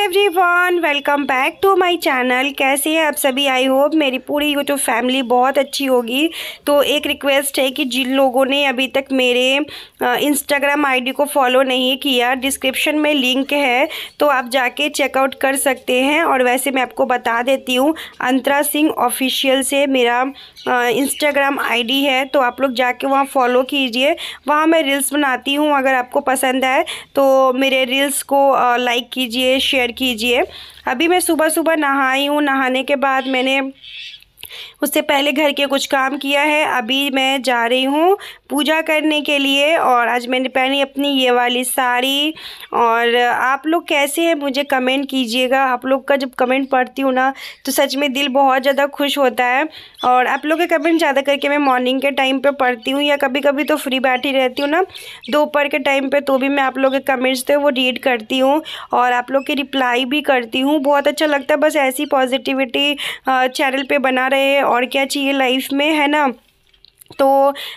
everyone welcome back to my channel कैसे हैं आप सभी आई होप मेरी पूरी यूट्यूब फैमिली बहुत अच्छी होगी तो एक रिक्वेस्ट है कि जिन लोगों ने अभी तक मेरे इंस्टाग्राम आईडी को फॉलो नहीं किया डिस्क्रिप्शन में लिंक है तो आप जाके चेकआउट कर सकते हैं और वैसे मैं आपको बता देती हूँ अंतरा सिंह ऑफिशियल से मेरा इंस्टाग्राम आई है तो आप लोग जाके वहाँ फॉलो कीजिए वहाँ मैं रील्स बनाती हूँ अगर आपको पसंद है तो मेरे रील्स को लाइक कीजिए शेयर कीजिए अभी मैं सुबह सुबह नहाई हूँ नहाने के बाद मैंने उससे पहले घर के कुछ काम किया है अभी मैं जा रही हूँ पूजा करने के लिए और आज मैंने पहनी अपनी ये वाली साड़ी और आप लोग कैसे हैं मुझे कमेंट कीजिएगा आप लोग का जब कमेंट पढ़ती हूँ ना तो सच में दिल बहुत ज़्यादा खुश होता है और आप लोग के कमेंट ज़्यादा करके मैं मॉर्निंग के टाइम पर पढ़ती हूँ या कभी कभी तो फ्री बैठी रहती हूँ ना दोपहर के टाइम पर तो भी मैं आप लोग के कमेंट्स थे वो रीड करती हूँ और आप लोग की रिप्लाई भी करती हूँ बहुत अच्छा लगता है बस ऐसी पॉजिटिविटी चैनल पर बना रहे और क्या चाहिए लाइफ में है ना तो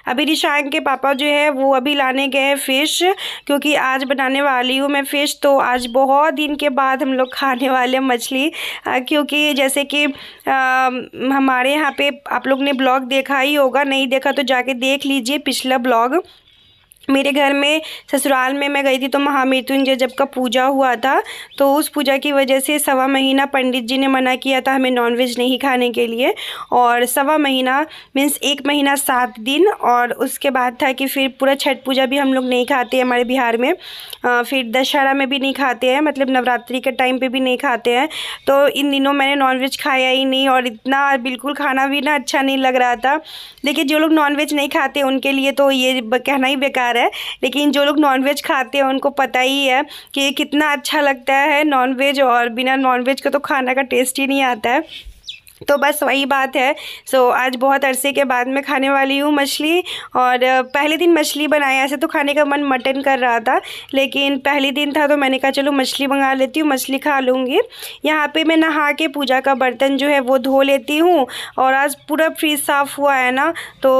अभी रिशांग के पापा जो है वो अभी लाने गए हैं फ़िश क्योंकि आज बनाने वाली हूँ मैं फ़िश तो आज बहुत दिन के बाद हम लोग खाने वाले मछली क्योंकि जैसे कि हमारे यहाँ पे आप लोग ने ब्लॉग देखा ही होगा नहीं देखा तो जाके देख लीजिए पिछला ब्लॉग मेरे घर में ससुराल में मैं गई थी तो महामृत्युंजय जब का पूजा हुआ था तो उस पूजा की वजह से सवा महीना पंडित जी ने मना किया था हमें नॉनवेज नहीं खाने के लिए और सवा महीना मीन्स एक महीना सात दिन और उसके बाद था कि फिर पूरा छठ पूजा भी हम लोग नहीं खाते हैं हमारे बिहार में आ, फिर दशहरा में भी नहीं खाते हैं मतलब नवरात्रि के टाइम पर भी नहीं खाते हैं तो इन दिनों मैंने नॉनवेज खाया ही नहीं और इतना बिल्कुल खाना भी ना अच्छा नहीं लग रहा था लेकिन जो लोग नॉनवेज नहीं खाते उनके लिए तो ये कहना ही बेकार बेकार है लेकिन जो लोग नॉनवेज खाते हैं उनको पता ही है कि कितना अच्छा लगता है नॉनवेज और बिना तो नॉनवेज का तो खाना का टेस्ट ही नहीं आता है तो बस वही बात है सो so, आज बहुत अरसे के बाद मैं खाने वाली हूँ मछली और पहले दिन मछली बनाया ऐसे तो खाने का मन मटन कर रहा था लेकिन पहले दिन था तो मैंने कहा चलो मछली मंगा लेती हूँ मछली खा लूँगी यहाँ पे मैं नहा के पूजा का बर्तन जो है वो धो लेती हूँ और आज पूरा फ्रिज साफ़ हुआ है ना तो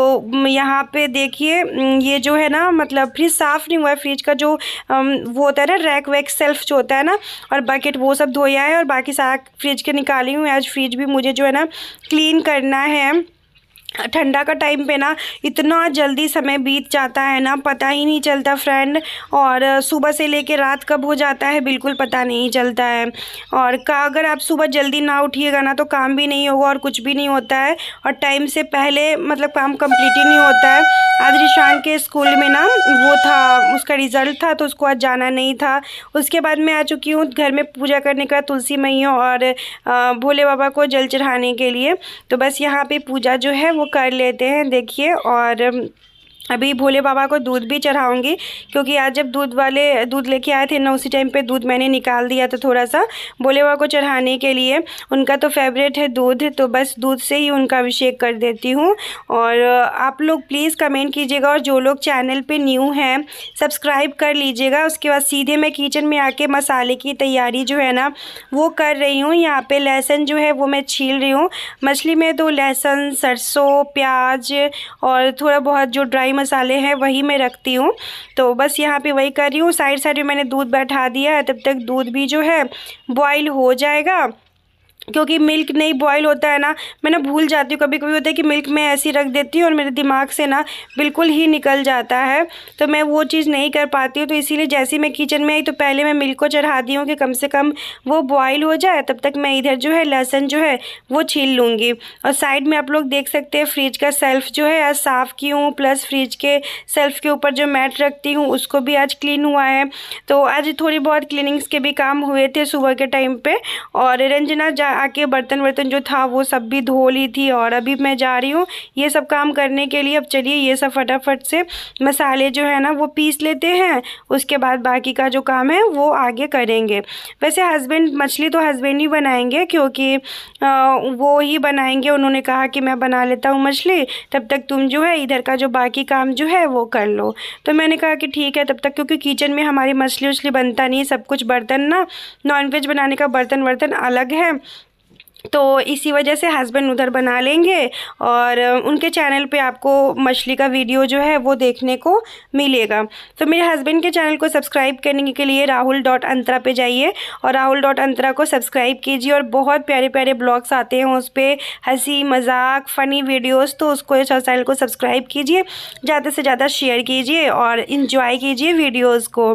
यहाँ पर देखिए ये जो है ना मतलब फ्रिज साफ़ नहीं हुआ है फ्रिज का जो वो होता है ना रैक वैक सेल्फ जो होता है ना और बकेट वो सब धोया है और बाकी सारा फ्रिज के निकाली हूँ आज फ्रिज भी मुझे जो है ना क्लीन करना है ठंडा का टाइम पे ना इतना जल्दी समय बीत जाता है ना पता ही नहीं चलता फ्रेंड और सुबह से लेके रात कब हो जाता है बिल्कुल पता नहीं चलता है और का अगर आप सुबह जल्दी ना उठिएगा ना तो काम भी नहीं होगा और कुछ भी नहीं होता है और टाइम से पहले मतलब काम कंप्लीट ही नहीं होता है आज रिशांत के स्कूल में ना वो था उसका रिज़ल्ट था तो उसको आज जाना नहीं था उसके बाद मैं आ चुकी हूँ घर में पूजा करने का तुलसी मैया और भोले बाबा को जल चढ़ाने के लिए तो बस यहाँ पर पूजा जो है वो वो कर लेते हैं देखिए और अभी भोले बाबा को दूध भी चढ़ाऊंगी क्योंकि आज जब दूध वाले दूध लेके आए थे ना उसी टाइम पे दूध मैंने निकाल दिया था थोड़ा सा भोले बाबा को चढ़ाने के लिए उनका तो फेवरेट है दूध तो बस दूध से ही उनका अभिषेक कर देती हूँ और आप लोग प्लीज़ कमेंट कीजिएगा और जो लोग चैनल पर न्यू हैं सब्सक्राइब कर लीजिएगा उसके बाद सीधे मैं किचन में आके मसाले की तैयारी जो है ना वो कर रही हूँ यहाँ पर लहसुन जो है वो मैं छील रही हूँ मछली में तो लहसुन सरसों प्याज और थोड़ा बहुत जो ड्राई सारे मसाले हैं वही मैं रखती हूँ तो बस यहाँ पे वही कर रही हूँ साइड साइड में मैंने दूध बैठा दिया है तब तक दूध भी जो है बॉयल हो जाएगा क्योंकि मिल्क नहीं बॉईल होता है ना मैं ना भूल जाती हूँ कभी कभी होता है कि मिल्क मैं ऐसी रख देती हूँ और मेरे दिमाग से ना बिल्कुल ही निकल जाता है तो मैं वो चीज़ नहीं कर पाती हूँ तो इसीलिए जैसे मैं किचन में आई तो पहले मैं मिल्क को चढ़ा दी हूँ कि कम से कम वो बॉयल हो जाए तब तक मैं इधर जो है लहसन जो है वो छील लूँगी और साइड में आप लोग देख सकते हैं फ्रिज का सेल्फ जो है आज साफ़ की हूँ प्लस फ्रिज के सेल्फ के ऊपर जो मैट रखती हूँ उसको भी आज क्लीन हुआ है तो आज थोड़ी बहुत क्लिनिंग्स के भी काम हुए थे सुबह के टाइम पर और रंजना जा आके बर्तन वर्तन जो था वो सब भी धो ली थी और अभी मैं जा रही हूँ ये सब काम करने के लिए अब चलिए ये सब फटाफट से मसाले जो है ना वो पीस लेते हैं उसके बाद बाकी का जो काम है वो आगे करेंगे वैसे हस्बैंड मछली तो हस्बैंड ही बनाएंगे क्योंकि आ, वो ही बनाएंगे उन्होंने कहा कि मैं बना लेता हूँ मछली तब तक तुम जो है इधर का जो बाकी काम जो है वो कर लो तो मैंने कहा कि ठीक है तब तक क्योंकि किचन में हमारी मछली उछली बनता नहीं है सब कुछ बर्तन ना नॉनवेज बनाने का बर्तन वर्तन अलग है तो इसी वजह से हस्बैंड उधर बना लेंगे और उनके चैनल पे आपको मछली का वीडियो जो है वो देखने को मिलेगा तो मेरे हस्बैंड के चैनल को सब्सक्राइब करने के लिए राहुल डॉट अंतरा पे जाइए और राहुल डॉट अंतरा को सब्सक्राइब कीजिए और बहुत प्यारे प्यारे ब्लॉग्स आते हैं उस पर हंसी मजाक फ़नी वीडियोज़ तो उसको इस चैनल को सब्सक्राइब कीजिए ज़्यादा से ज़्यादा शेयर कीजिए और इन्जॉय कीजिए वीडियोज़ को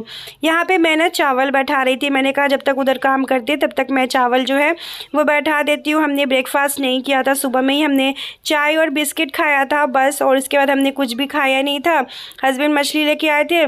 यहाँ पर मैं चावल बैठा रही थी मैंने कहा जब तक उधर काम करते तब तक मैं चावल जो है वो बैठा देती सकती हूँ हमने ब्रेकफास्ट नहीं किया था सुबह में ही हमने चाय और बिस्किट खाया था बस और उसके बाद हमने कुछ भी खाया नहीं था हस्बैंड मछली लेके आए थे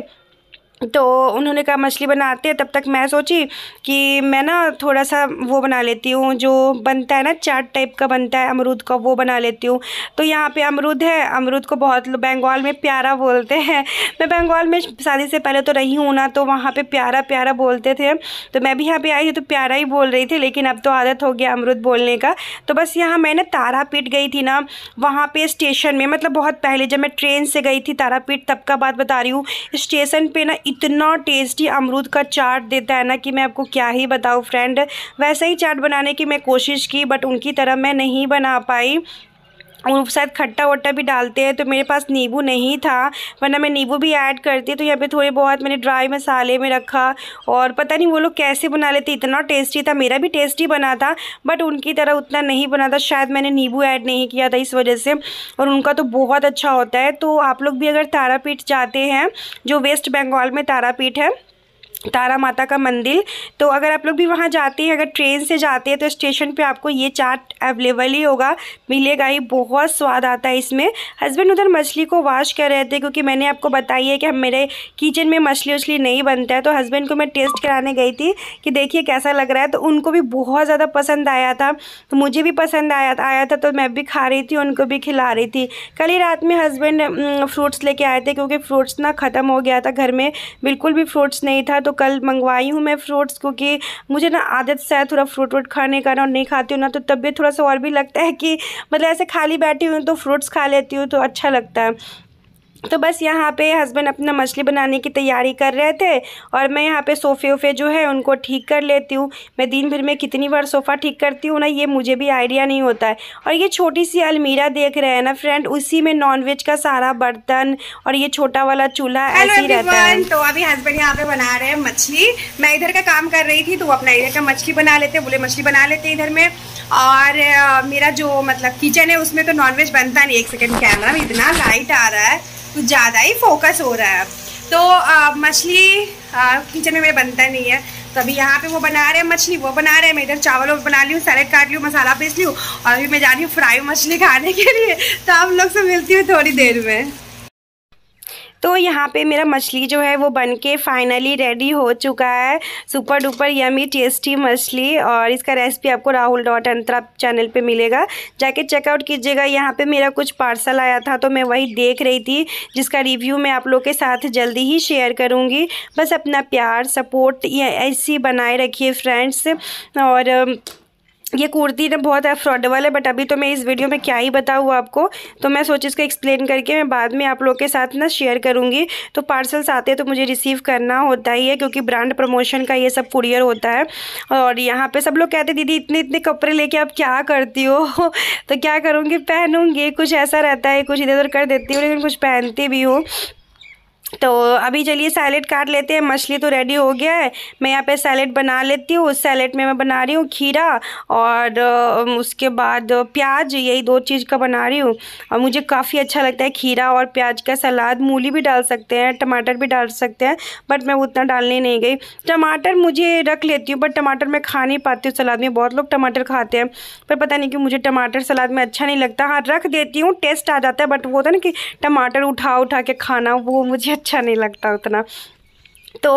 तो उन्होंने कहा मछली बनाते हैं तब तक मैं सोची कि मैं ना थोड़ा सा वो बना लेती हूँ जो बनता है ना चाट टाइप का बनता है अमरूद का वो बना लेती हूँ तो यहाँ पे अमरूद है अमरूद को बहुत बंगाल में प्यारा बोलते हैं मैं बंगाल में शादी से पहले तो रही हूँ ना तो वहाँ पर प्यारा प्यारा बोलते थे तो मैं भी यहाँ पर आई थी तो प्यारा ही बोल रही थी लेकिन अब तो आदत हो गया अमरूद बोलने का तो बस यहाँ मैं तारा तारापीठ गई थी ना वहाँ पर स्टेशन में मतलब बहुत पहले जब मैं ट्रेन से गई थी तारापीठ तब का बात बता रही हूँ स्टेशन पर ना इतना टेस्टी अमरूद का चाट देता है ना कि मैं आपको क्या ही बताऊँ फ्रेंड वैसे ही चाट बनाने की मैं कोशिश की बट उनकी तरह मैं नहीं बना पाई और शायद खट्टा वट्टा भी डालते हैं तो मेरे पास नींबू नहीं था वरना मैं नींबू भी ऐड करती तो यहाँ पे थोड़े बहुत मैंने ड्राई मसाले में रखा और पता नहीं वो लोग कैसे बना लेते इतना टेस्टी था मेरा भी टेस्टी बना था बट उनकी तरह उतना नहीं बना था शायद मैंने नींबू ऐड नहीं किया था इस वजह से और उनका तो बहुत अच्छा होता है तो आप लोग भी अगर तारापीठ जाते हैं जो वेस्ट बंगाल में तारापीठ है तारा माता का मंदिर तो अगर आप लोग भी वहाँ जाते हैं अगर ट्रेन से जाते हैं तो स्टेशन पे आपको ये चाट अवेलेबल ही होगा मिलेगा ही बहुत स्वाद आता है इसमें हस्बैंड उधर मछली को वॉश कर रहे थे क्योंकि मैंने आपको बताई है कि हम मेरे किचन में मछली उछली नहीं बनता है तो हस्बैंड को मैं टेस्ट कराने गई थी कि देखिए कैसा लग रहा है तो उनको भी बहुत ज़्यादा पसंद आया था तो मुझे भी पसंद आया आया था तो मैं भी खा रही थी उनको भी खिला रही थी कल ही रात में हस्बैंड फ्रूट्स लेके आए थे क्योंकि फ्रूट्स ना ख़त्म हो गया था घर में बिल्कुल भी फ्रूट्स नहीं था तो तो कल मंगवाई हूँ मैं फ्रूट्स क्योंकि मुझे ना आदत सा है थोड़ा फ्रूट व्रूट खाने का ना और नहीं खाती हूँ ना तो तबीयत थोड़ा सा और भी लगता है कि मतलब ऐसे खाली बैठी हूँ तो फ्रूट्स खा लेती हूँ तो अच्छा लगता है तो बस यहाँ पे हस्बैंड अपना मछली बनाने की तैयारी कर रहे थे और मैं यहाँ पे सोफ़े वोफ़े जो है उनको ठीक कर लेती हूँ मैं दिन भर में कितनी बार सोफ़ा ठीक करती हूँ ना ये मुझे भी आइडिया नहीं होता है और ये छोटी सी अलमीरा देख रहे हैं ना फ्रेंड उसी में नॉनवेज का सारा बर्तन और ये छोटा वाला चूल्हा ऐसे ही रहता है तो अभी हस्बैंड यहाँ पे बना रहे हैं मछली मैं इधर का काम कर रही थी तो वो अपना इधर का मछली बना लेते बोले मछली बना लेते इधर में और मेरा जो मतलब किचन है उसमें तो नॉनवेज बनता नहीं एक सेकेंड कैमरा में इतना लाइट आ रहा है कुछ ज़्यादा ही फोकस हो रहा है तो मछली किचन में मेरे बनता नहीं है तो अभी यहाँ पे वो बना रहे हैं मछली वो बना रहे हैं मैं इधर चावल बना ली हूँ सैलड काट ली हूँ मसाला पीस ली हूँ और अभी मैं जा रही हूँ फ्राई मछली खाने के लिए तो आप लोग से मिलती हूँ थोड़ी देर में तो यहाँ पे मेरा मछली जो है वो बन के फाइनली रेडी हो चुका है सुपर डुपर यमी टेस्टी मछली और इसका रेसिपी आपको राहुल डॉट अंतरा चैनल पे मिलेगा जाके चेकआउट कीजिएगा यहाँ पे मेरा कुछ पार्सल आया था तो मैं वही देख रही थी जिसका रिव्यू मैं आप लोग के साथ जल्दी ही शेयर करूँगी बस अपना प्यार सपोर्ट ऐसी बनाए रखिए फ्रेंड्स और ये कुर्ती ना बहुत अफोर्डेबल है बट अभी तो मैं इस वीडियो में क्या ही बताऊँ आपको तो मैं सोची इसको एक्सप्लेन करके मैं बाद में आप लोग के साथ ना शेयर करूँगी तो पार्सल्स आते हैं तो मुझे रिसीव करना होता ही है क्योंकि ब्रांड प्रमोशन का ये सब कुरियर होता है और यहाँ पे सब लोग कहते दीदी इतने इतने कपड़े लेके आप क्या करती हो तो क्या करूँगी पहनूँगी कुछ ऐसा रहता है कुछ इधर उधर कर देती हूँ लेकिन कुछ पहनती भी हूँ तो अभी चलिए सैलेड काट लेते हैं मछली तो रेडी हो गया है मैं यहाँ पे सैलेड बना लेती हूँ उस सैलेड में मैं बना रही हूँ खीरा और उसके बाद प्याज यही दो चीज़ का बना रही हूँ और मुझे काफ़ी अच्छा लगता है खीरा और प्याज का सलाद मूली भी डाल सकते हैं टमाटर भी डाल सकते हैं बट मैं उतना डालने नहीं गई टमाटर मुझे रख लेती हूँ बट टमाटर मैं खा नहीं पाती हूँ सलाद में बहुत लोग टमाटर खाते हैं पर पता नहीं कि मुझे टमाटर सलाद में अच्छा नहीं लगता हाँ रख देती हूँ टेस्ट आ जाता है बट वो होता ना कि टमाटर उठा उठा के खाना वो मुझे अच्छा नहीं लगता उतना तो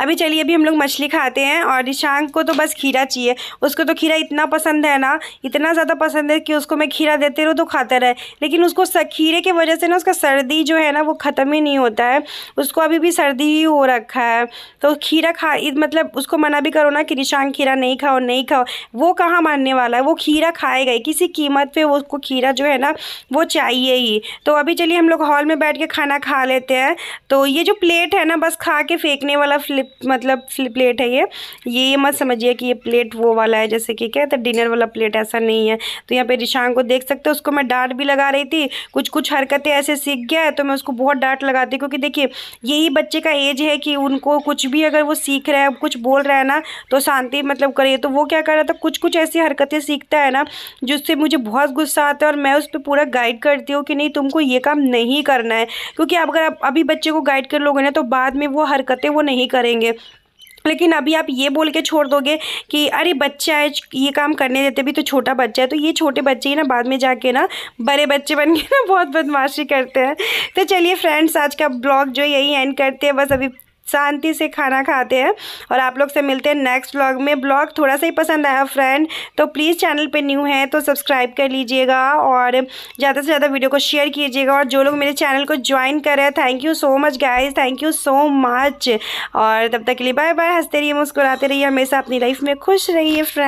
अभी चलिए अभी हम लोग मछली खाते हैं और रिशांक को तो बस खीरा चाहिए उसको तो खीरा इतना पसंद है ना इतना ज़्यादा पसंद है कि उसको मैं खीरा देते रहूँ तो खाता रहे लेकिन उसको खीरे की वजह से ना उसका सर्दी जो है ना वो ख़त्म ही नहीं होता है उसको अभी भी सर्दी ही हो रखा है तो खीरा खा मतलब उसको मना भी करो ना कि निशांक खीरा नहीं खाओ नहीं खाओ वो कहाँ मानने वाला है वो खीरा खाएगा गए किसी कीमत पर उसको खीरा जो है ना वो चाहिए ही तो अभी चलिए हम लोग हॉल में बैठ के खाना खा लेते हैं तो ये जो प्लेट है ना बस खा के फेंक फेंकने वाला फ्लिप मतलब फ्लिप प्लेट है ये ये मत समझिए कि ये प्लेट वो वाला है जैसे कि कहते हैं डिनर वाला प्लेट ऐसा नहीं है तो यहाँ पे रिशांग को देख सकते हो उसको मैं डांट भी लगा रही थी कुछ कुछ हरकतें ऐसे सीख गया है तो मैं उसको बहुत डांट लगाती हूँ क्योंकि देखिए यही बच्चे का एज है कि उनको कुछ भी अगर वो सीख रहा है कुछ बोल रहा है ना तो शांति मतलब करिए तो वो क्या कर रहा था कुछ कुछ ऐसी हरकतें सीखता है ना जिससे मुझे बहुत गुस्सा आता है और मैं उस पर पूरा गाइड करती हूँ कि नहीं तुमको ये काम नहीं करना है क्योंकि अगर आप अभी बच्चे को गाइड कर लोगे ना तो बाद में वो हरकतें हैं वो नहीं करेंगे लेकिन अभी आप ये बोल के छोड़ दोगे कि अरे बच्चा है ये काम करने देते भी तो छोटा बच्चा है तो ये छोटे बच्चे ही ना बाद में जाके ना बड़े बच्चे बन के ना बहुत बदमाशी करते हैं तो चलिए फ्रेंड्स आज का ब्लॉग जो यही एंड करते हैं बस अभी शांति से खाना खाते हैं और आप लोग से मिलते हैं नेक्स्ट ब्लॉग में ब्लॉग थोड़ा सा ही पसंद आया फ्रेंड तो प्लीज़ चैनल पे न्यू है तो सब्सक्राइब कर लीजिएगा और ज़्यादा से ज़्यादा वीडियो को शेयर कीजिएगा और जो लोग मेरे चैनल को ज्वाइन कर रहे हैं thank you so much guys thank you so much और तब तक के लिए बाय बाय हंसते रहिए मुस्कुराते रहिए हमेशा अपनी लाइफ में खुश रहिए फ्रेंड